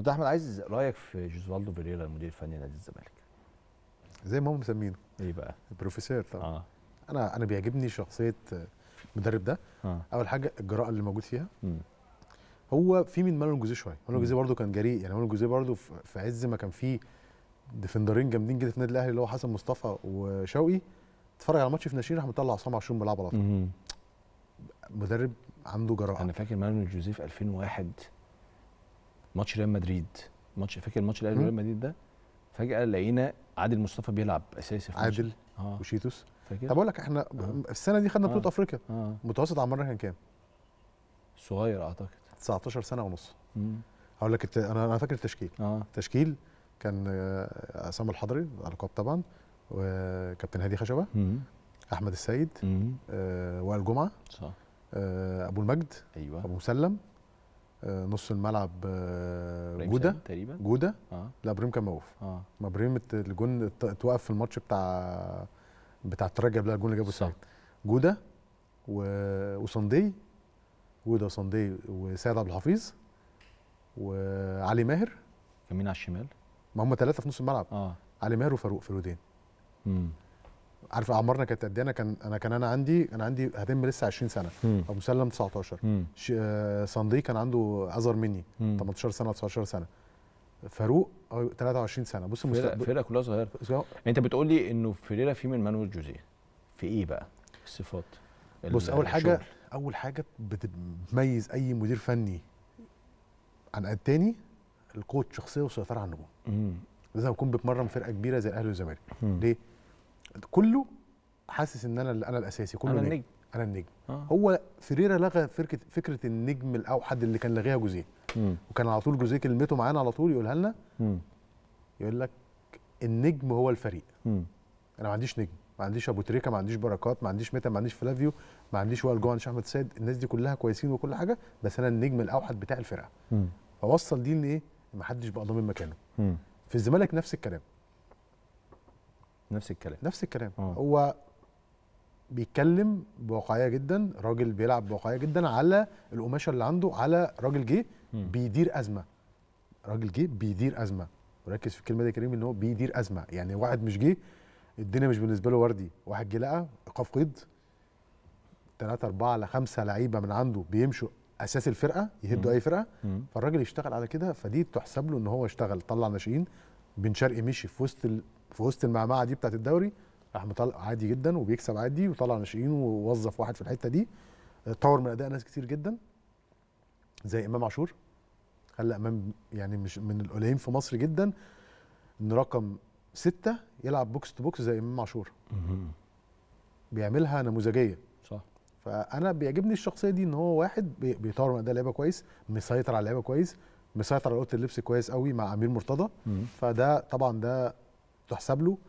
دكتور احمد عايز رايك في جوزوالدو فيريرا المدير الفني لنادي الزمالك زي ما هم مسمينه ايه بقى بروفيسور طبعا آه. انا انا بيعجبني شخصيه آه، المدرب ده آه. اول حاجه الجراءه اللي موجود فيها م. هو في من مالون جوزيه شويه مالون جوزيه برده كان جريء يعني مالون جوزيه برده في عز ما كان فيه ديفندرين جامدين جدا في النادي الاهلي اللي هو حسن مصطفى وشوقي اتفرج على ماتش في ناشئين راح مطلع عصام عاشور بيلعب على طول مدرب عنده جراءه انا فاكر مالون جوزيه في 2001 ماتش ريال مدريد ماتش فاكر ماتش الاهلي وريال مدريد ده فجاه لقينا عادل مصطفى بيلعب اساسي في عادل آه. وشيتوس فاكر طب اقول لك احنا آه. السنه دي خدنا آه. بطوله آه. افريقيا آه. متوسط عمرنا كان كام؟ صغير اعتقد 19 سنه ونص هقول لك الت... انا انا فاكر التشكيل آه. التشكيل كان آه، عصام الحضري القاب طبعا وكابتن هادي خشبه مم. احمد السيد آه وائل جمعه صح آه ابو المجد ايوه ابو مسلم آه، نص الملعب آه، جوده تقريبا جوده آه. لا ابراهيم كان موقوف آه. ما ابراهيم الجون اتوقف في الماتش بتاع بتاع الترجي قبل الجون اللي جابه سعيد جوده و... وصندي جوده وصندي وسيد عبد الحفيظ وعلي ماهر كان مين على الشمال؟ ما هم ثلاثه في نص الملعب آه. علي ماهر وفاروق فرودين امم عارف اعمارنا كانت قد ايه كان انا كان انا عندي انا عندي هتم لسه 20 سنه مم. ابو مسلم 19 آه صندي كان عنده اصغر مني مم. 18 سنه 19 سنه فاروق 23 آه، سنه بص الفرقه الفرقه كلها صغيره انت بتقول لي انه فيريرا في من مانويل جوزيه في ايه بقى الصفات بص اول حاجه الشغل. اول حاجه بتميز اي مدير فني عن التاني القوه الشخصيه والسيطره على النجوم لازم اكون بتمرن فرقه كبيره زي الاهلي والزمالك ليه كله حاسس ان انا انا الاساسي كله انا النجم, انا النجم آه. هو فريرا لغى فكره فكره النجم الاوحد اللي كان لغيها جوزيه وكان على طول جوزيه كلمته معانا على طول يقولها لنا يقول لك النجم هو الفريق مم. انا ما عنديش نجم ما عنديش ابو تريكه ما عنديش بركات ما عنديش ميتا ما عنديش فلافيو ما عنديش وائل جوه احمد سيد الناس دي كلها كويسين وكل حاجه بس انا النجم الاوحد بتاع الفرقه فوصل دي لايه ما حدش بقى ضامن مكانه في الزمالك نفس الكلام نفس الكلام نفس الكلام أوه. هو بيتكلم بواقعيه جدا راجل بيلعب بواقعيه جدا على القماشه اللي عنده على راجل جه بيدير ازمه راجل جه بيدير ازمه وركز في الكلمه دي يا كريم ان هو بيدير ازمه يعني واحد مش جه الدنيا مش بالنسبه له وردي واحد جه لقى ايقاف قيد ثلاثة أربعة لخمسة لعيبة من عنده بيمشوا أساس الفرقة يهدوا أي فرقة فالراجل يشتغل على كده فدي تحسب له إن هو اشتغل طلع ناشئين بن شرقي مشي في وسط في وسط المعمعه دي بتاعت الدوري راح مطلع عادي جدا وبيكسب عادي وطلع ناشئين ووظف واحد في الحته دي آه، طور من اداء ناس كتير جدا زي امام عاشور خلى امام يعني مش من القليلين في مصر جدا ان رقم ستة يلعب بوكس تو بوكس زي امام عاشور بيعملها نموذجيه صح فانا بيعجبني الشخصيه دي ان هو واحد بيطور من اداء اللعيبه كويس مسيطر على اللعيبه كويس مسيطر على اوضه اللبس كويس قوي مع امير مرتضى فده طبعا ده تحسب له